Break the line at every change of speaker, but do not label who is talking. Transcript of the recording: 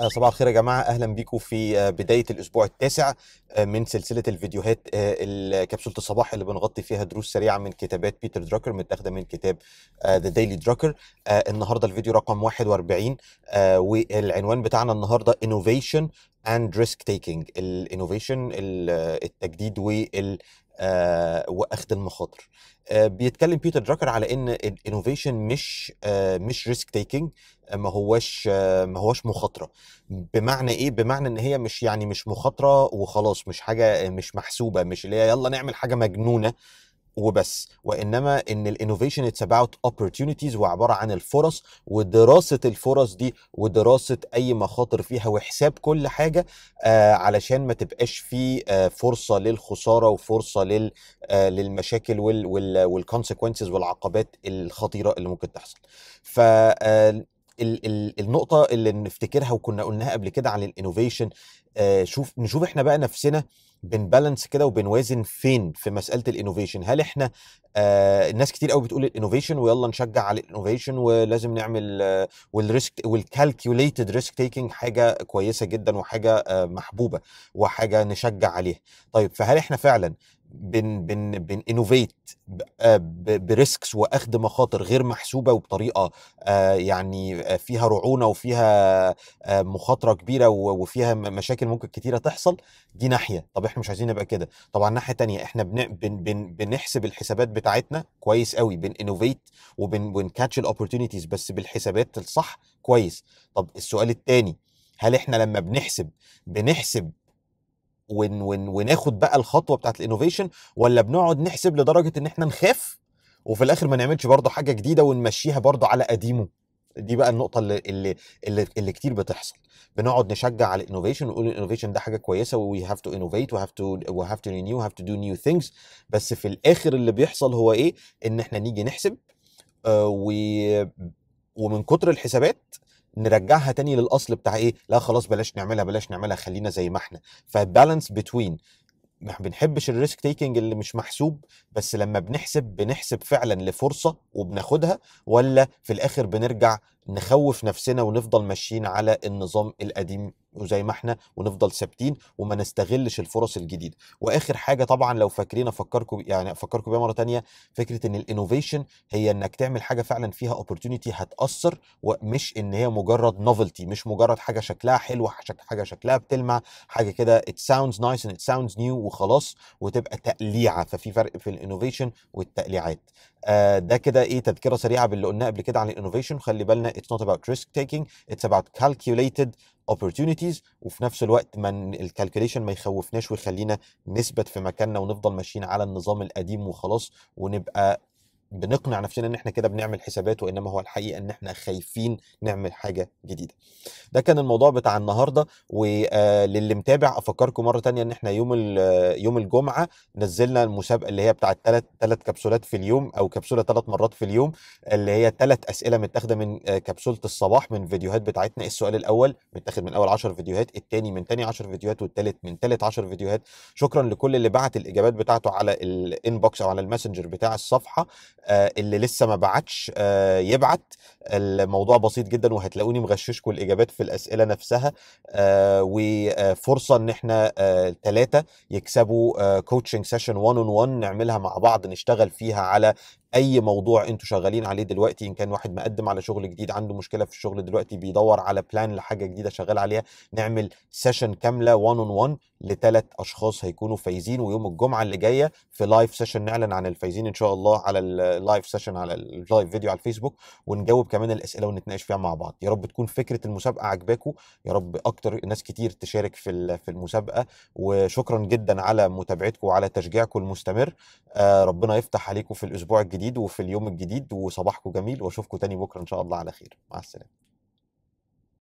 آه، صباح الخير يا جماعه اهلا بيكم في آه، بدايه الاسبوع التاسع آه، من سلسله الفيديوهات كبسوله الصباح اللي بنغطي فيها دروس سريعه من كتابات بيتر دراكر متاخده من كتاب ذا ديلي دراكر النهارده الفيديو رقم 41 والعنوان بتاعنا النهارده انوفيشن اند ريسك تيكينج الانوفيشن التجديد وال آه، واخذ المخاطر آه، بيتكلم بيتر دراكر على ان الانوفيشن مش آه، مش ريسك تيكينج ما هواش ما هواش مخاطره بمعنى ايه بمعنى ان هي مش يعني مش مخاطره وخلاص مش حاجه مش محسوبه مش اللي هي يلا نعمل حاجه مجنونه وبس وانما ان الانوفيشن اتس اباوت اوبورتيونيتيز وعباره عن الفرص ودراسه الفرص دي ودراسه اي مخاطر فيها وحساب كل حاجه آه علشان ما تبقاش في آه فرصه للخساره وفرصه لل آه للمشاكل وال وال والكونسيكونسز والعقبات الخطيره اللي ممكن تحصل ف آه، النقطة اللي نفتكرها وكنا قلناها قبل كده عن الانوفيشن آه، شوف نشوف احنا بقى نفسنا بنبالانس كده وبنوازن فين في مساله الانوفيشن هل احنا آه الناس كتير قوي بتقول الانوفيشن ويلا نشجع على الانوفيشن ولازم نعمل آه والريسك والكالكوليتد ريسك تيكينج حاجه كويسه جدا وحاجه آه محبوبه وحاجه نشجع عليها طيب فهل احنا فعلا بن بن بن انوفيت بريسكس واخد مخاطر غير محسوبه وبطريقه آه، يعني آه، فيها رعونه وفيها آه، مخاطره كبيره وفيها مشاكل ممكن كتيره تحصل دي ناحيه طب احنا مش عايزين نبقى كده طبعا الناحيه الثانيه احنا بن بن بن بنحسب الحسابات بتاعتنا كويس قوي بن انوفيت كاتش الاوبورتونيتيز بس بالحسابات الصح كويس طب السؤال الثاني هل احنا لما بنحسب بنحسب ون ون وناخد بقى الخطوه بتاعت الانوفيشن ولا بنقعد نحسب لدرجه ان احنا نخاف وفي الاخر ما نعملش برضه حاجه جديده ونمشيها برضه على قديمه دي بقى النقطه اللي اللي اللي, اللي كتير بتحصل بنقعد نشجع على الانوفيشن ونقول الانوفيشن ده حاجه كويسه وي هاف تو انوفيت وهاف تو هاف تو رينيو هاف تو دو نيو ثينجز بس في الاخر اللي بيحصل هو ايه ان احنا نيجي نحسب آه و ومن كتر الحسابات نرجعها تاني للاصل بتاع ايه لا خلاص بلاش نعملها بلاش نعملها خلينا زي ما احنا فبالانس بتوين ما بنحبش الريسك تيكنج اللي مش محسوب بس لما بنحسب بنحسب فعلا لفرصه وبناخدها ولا في الاخر بنرجع نخوف نفسنا ونفضل ماشيين على النظام القديم وزي ما احنا ونفضل ثابتين وما نستغلش الفرص الجديده واخر حاجه طبعا لو فاكرين افكركم يعني افكركم بيها مره ثانيه فكره ان الانوفيشن هي انك تعمل حاجه فعلا فيها اوبورتونيتي هتاثر ومش ان هي مجرد نوفلتي مش مجرد حاجه شكلها حلو حاجه شكلها بتلمع حاجه كده ات ساوندز نايس اند ات ساوندز نيو وخلاص وتبقى تقليعه ففي فرق في الانوفيشن والتقليعات آه، ده كده ايه تذكره سريعه باللي قلناه قبل كده عن الانوفيشن خلي بالنا اتس نوت اباوت ريسك تيكينج اتس اباوت كالكيوليتد opportunities وفي نفس الوقت ما الكالكوليشن ما يخوفناش ويخلينا نثبت في مكاننا ونفضل ماشيين على النظام القديم وخلاص ونبقى بنقنع نفسنا ان احنا كده بنعمل حسابات وانما هو الحقيقه ان احنا خايفين نعمل حاجه جديده. ده كان الموضوع بتاع النهارده وللي آه، متابع افكركم مره تانية ان احنا يوم آه، يوم الجمعه نزلنا المسابقه اللي هي بتاعت ثلاث ثلاث كبسولات في اليوم او كبسوله ثلاث مرات في اليوم اللي هي ثلاث اسئله متاخده من آه، كبسوله الصباح من فيديوهات بتاعتنا إيه السؤال الاول متاخد من اول 10 فيديوهات، الثاني من ثاني 10 فيديوهات والثالث من ثالث 10 فيديوهات. شكرا لكل اللي بعت الاجابات بتاعته على الانبوكس او على الماسنجر بتاع الصفحه آه، اللي لسه ما بعتش آه، يبعت الموضوع بسيط جدا وهتلاقوني مغششكم الاجابات في الاسئله نفسها آه، وفرصه ان احنا ثلاثه يكسبوا كوتشنج سيشن 1 اون 1 نعملها مع بعض نشتغل فيها على اي موضوع انتوا شغالين عليه دلوقتي ان كان واحد مقدم على شغل جديد عنده مشكله في الشغل دلوقتي بيدور على بلان لحاجه جديده شغال عليها نعمل سيشن كامله 1 اون 1 لثلاث اشخاص هيكونوا فايزين ويوم الجمعه اللي جايه في لايف سيشن نعلن عن الفايزين ان شاء الله على اللايف سيشن على اللايف فيديو على الفيسبوك ونجاوب كمان الاسئله ونتناقش فيها مع بعض يا رب تكون فكره المسابقه عجباكم يا رب اكتر ناس كتير تشارك في في المسابقه وشكرا جدا على متابعتكم وعلى تشجيعكم المستمر آه، ربنا يفتح عليكم في الاسبوع الجديد الجديد وفي اليوم الجديد وصباحكم جميل واشوفكم تاني بكره ان شاء الله على خير مع السلامه